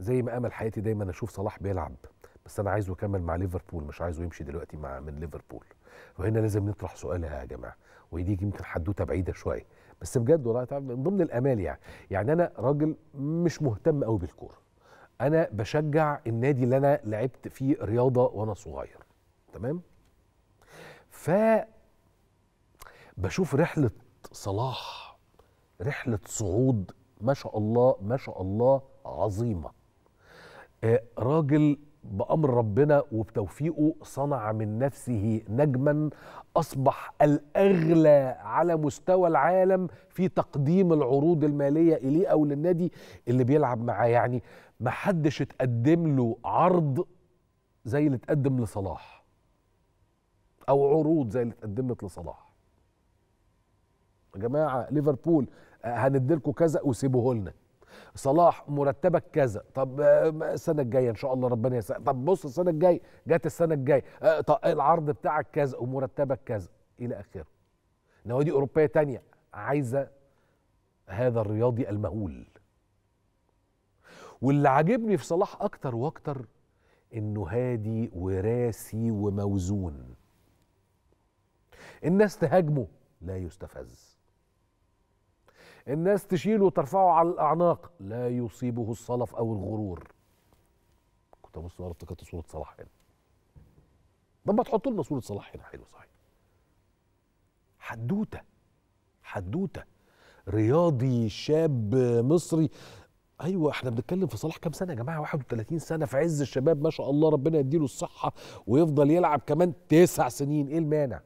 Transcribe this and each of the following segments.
زي ما امل حياتي دايما اشوف صلاح بيلعب بس انا عايزه يكمل مع ليفربول مش عايزه يمشي دلوقتي مع من ليفربول وهنا لازم نطرح سؤال يا جماعه ودي يمكن حدوته بعيده شويه بس بجد والله من ضمن الامال يعني يعني انا راجل مش مهتم قوي بالكوره انا بشجع النادي اللي انا لعبت فيه رياضه وانا صغير تمام ف بشوف رحله صلاح رحله صعود ما شاء الله ما شاء الله عظيمه آه، راجل بأمر ربنا وبتوفيقه صنع من نفسه نجما أصبح الأغلى على مستوى العالم في تقديم العروض المالية إليه أو للنادي اللي بيلعب معاه يعني ما حدش اتقدم له عرض زي اللي اتقدم لصلاح أو عروض زي اللي اتقدمت لصلاح يا جماعة ليفربول آه، هنديلكوا كذا وسيبوه لنا صلاح مرتبك كذا طب آه، السنه الجايه ان شاء الله ربنا يسهل طب بص السنه الجايه جت السنه الجايه آه، طب العرض بتاعك كذا ومرتبك كذا الى اخره نوادي اوروبيه تانية عايزه هذا الرياضي المهول واللي عاجبني في صلاح اكتر واكتر انه هادي وراسي وموزون الناس تهاجمه لا يستفز الناس تشيله وترفعه على الاعناق لا يصيبه الصلف او الغرور كنت ابص ورا افتكرت صوره صلاح هنا طب ما تحط لنا صوره صلاح هنا حلو صحيح حدوته حدوته رياضي شاب مصري ايوه احنا بنتكلم في صلاح كام سنه يا جماعه 31 سنه في عز الشباب ما شاء الله ربنا يديله الصحه ويفضل يلعب كمان تسع سنين ايه المانع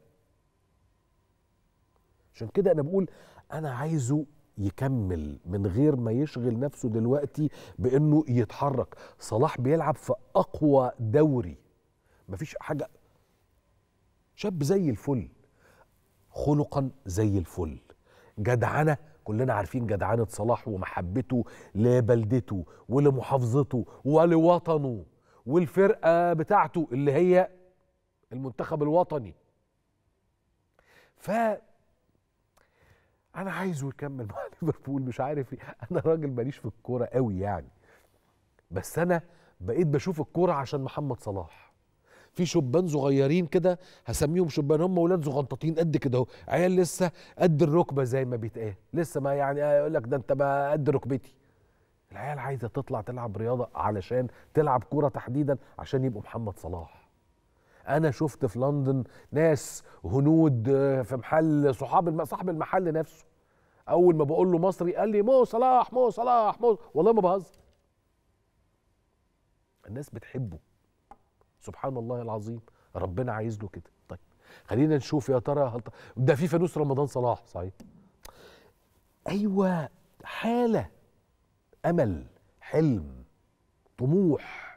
عشان كده انا بقول انا عايزه يكمل من غير ما يشغل نفسه دلوقتي بانه يتحرك صلاح بيلعب في اقوى دوري مفيش حاجه شاب زي الفل خلقا زي الفل جدعنه كلنا عارفين جدعنه صلاح ومحبته لبلدته ولمحافظته ولوطنه والفرقه بتاعته اللي هي المنتخب الوطني ف انا عايزه يكمل مع ليفربول مش عارف ايه انا راجل ماليش في الكوره قوي يعني بس انا بقيت بشوف الكوره عشان محمد صلاح في شبان صغيرين كده هسميهم شبان هم ولاد صغنطاطين قد كده اهو عيال لسه قد الركبه زي ما بيتقال لسه ما يعني يقول لك ده انت ما قد ركبتي العيال عايزه تطلع تلعب رياضه علشان تلعب كوره تحديدا عشان يبقوا محمد صلاح انا شفت في لندن ناس هنود آه، في محل صحاب صاحب المحل نفسه اول ما بقول له مصري قال لي مو صلاح مو صلاح مو والله ما بهزر الناس بتحبه سبحان الله العظيم ربنا عايز له كده طيب خلينا نشوف يا ترى هل ده في فانوس رمضان صلاح صحيح ايوه حاله امل حلم طموح